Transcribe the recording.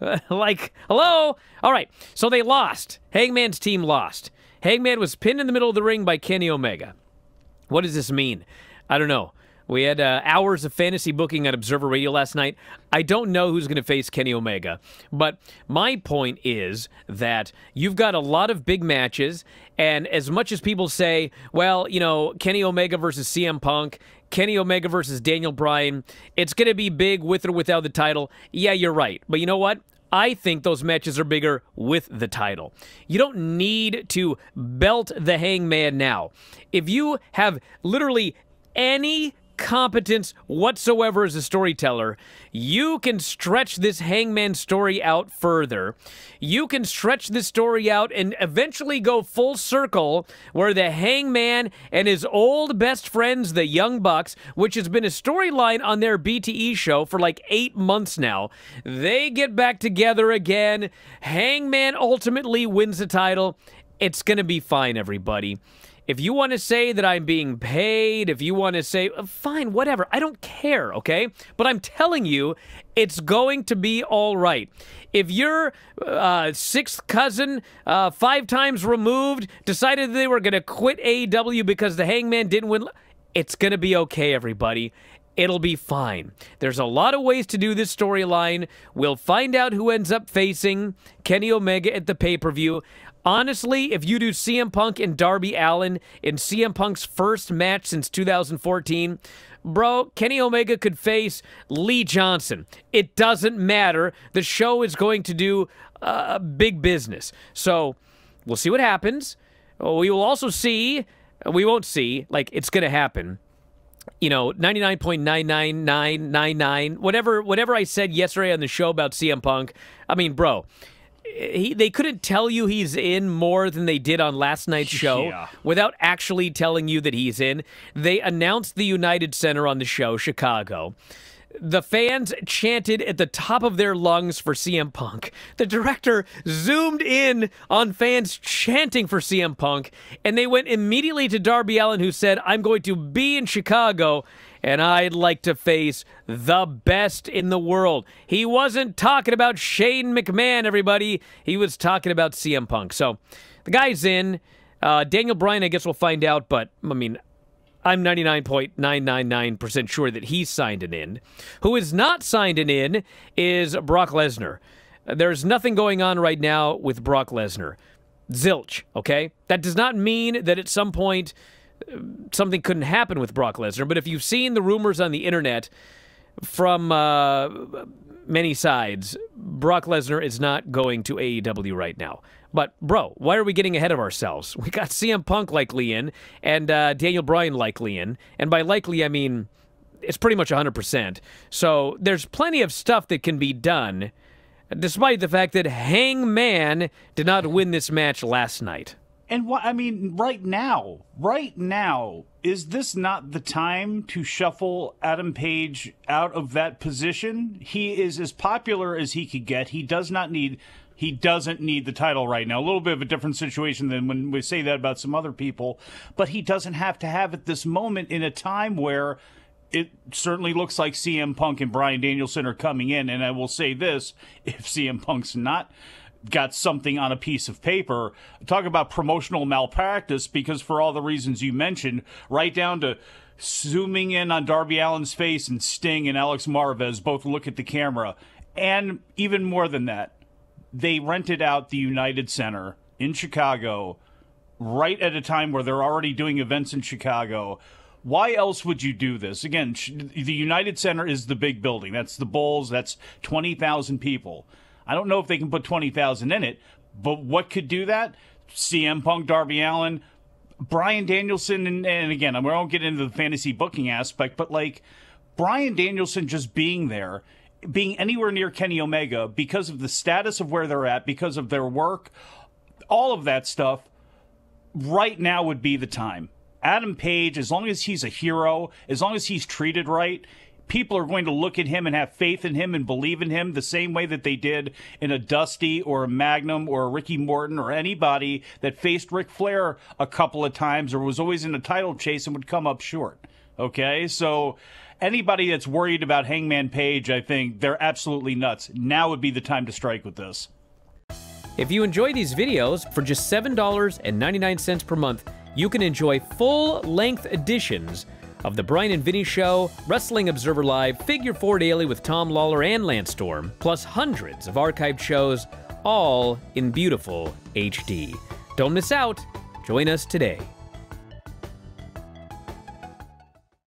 like, hello? All right, so they lost. Hangman's team lost. Hangman was pinned in the middle of the ring by Kenny Omega. What does this mean? I don't know. We had uh, hours of fantasy booking on Observer Radio last night. I don't know who's going to face Kenny Omega, but my point is that you've got a lot of big matches, and as much as people say, well, you know, Kenny Omega versus CM Punk, Kenny Omega versus Daniel Bryan, it's going to be big with or without the title. Yeah, you're right. But you know what? I think those matches are bigger with the title. You don't need to belt the hangman now. If you have literally any competence whatsoever as a storyteller, you can stretch this hangman story out further. You can stretch this story out and eventually go full circle where the hangman and his old best friends, the Young Bucks, which has been a storyline on their BTE show for like eight months now, they get back together again. Hangman ultimately wins the title. It's going to be fine, everybody. If you want to say that I'm being paid, if you want to say, uh, fine, whatever, I don't care, okay? But I'm telling you, it's going to be all right. If your uh, sixth cousin, uh, five times removed, decided they were going to quit AEW because the hangman didn't win, it's going to be okay, everybody. It'll be fine. There's a lot of ways to do this storyline. We'll find out who ends up facing Kenny Omega at the pay per view. Honestly, if you do CM Punk and Darby Allen in CM Punk's first match since 2014, bro, Kenny Omega could face Lee Johnson. It doesn't matter. The show is going to do uh, big business. So we'll see what happens. We will also see, we won't see, like it's going to happen you know, 99.99999, whatever whatever I said yesterday on the show about CM Punk. I mean, bro, he, they couldn't tell you he's in more than they did on last night's show yeah. without actually telling you that he's in. They announced the United Center on the show, Chicago. The fans chanted at the top of their lungs for CM Punk. The director zoomed in on fans chanting for CM Punk, and they went immediately to Darby Allen, who said, I'm going to be in Chicago, and I'd like to face the best in the world. He wasn't talking about Shane McMahon, everybody. He was talking about CM Punk. So the guy's in. Uh, Daniel Bryan, I guess we'll find out, but I mean, I'm 99.999% sure that he's signed an in. Who is not signed an in is Brock Lesnar. There's nothing going on right now with Brock Lesnar. Zilch, okay? That does not mean that at some point uh, something couldn't happen with Brock Lesnar, but if you've seen the rumors on the internet from uh, many sides, Brock Lesnar is not going to AEW right now. But, bro, why are we getting ahead of ourselves? We got CM Punk likely in and uh, Daniel Bryan likely in. And by likely, I mean it's pretty much 100%. So there's plenty of stuff that can be done, despite the fact that Hangman did not win this match last night. And what I mean, right now, right now, is this not the time to shuffle Adam Page out of that position? He is as popular as he could get. He does not need he doesn't need the title right now. A little bit of a different situation than when we say that about some other people, but he doesn't have to have it this moment in a time where it certainly looks like CM Punk and Brian Danielson are coming in. And I will say this if CM Punk's not got something on a piece of paper. Talk about promotional malpractice because for all the reasons you mentioned, right down to zooming in on Darby Allen's face and Sting and Alex Marvez both look at the camera. And even more than that, they rented out the United Center in Chicago right at a time where they're already doing events in Chicago. Why else would you do this? Again, the United Center is the big building. That's the Bulls, that's 20,000 people I don't know if they can put 20,000 in it, but what could do that? CM Punk, Darby Allen, Brian Danielson, and, and again, we won't get into the fantasy booking aspect, but like Brian Danielson just being there, being anywhere near Kenny Omega because of the status of where they're at, because of their work, all of that stuff, right now would be the time. Adam Page, as long as he's a hero, as long as he's treated right, people are going to look at him and have faith in him and believe in him the same way that they did in a Dusty or a Magnum or a Ricky Morton or anybody that faced Ric Flair a couple of times or was always in a title chase and would come up short. Okay, so anybody that's worried about Hangman Page, I think they're absolutely nuts. Now would be the time to strike with this. If you enjoy these videos, for just $7.99 per month, you can enjoy full length editions of The Brian and Vinny Show, Wrestling Observer Live, Figure 4 Daily with Tom Lawler and Lance Storm, plus hundreds of archived shows, all in beautiful HD. Don't miss out. Join us today.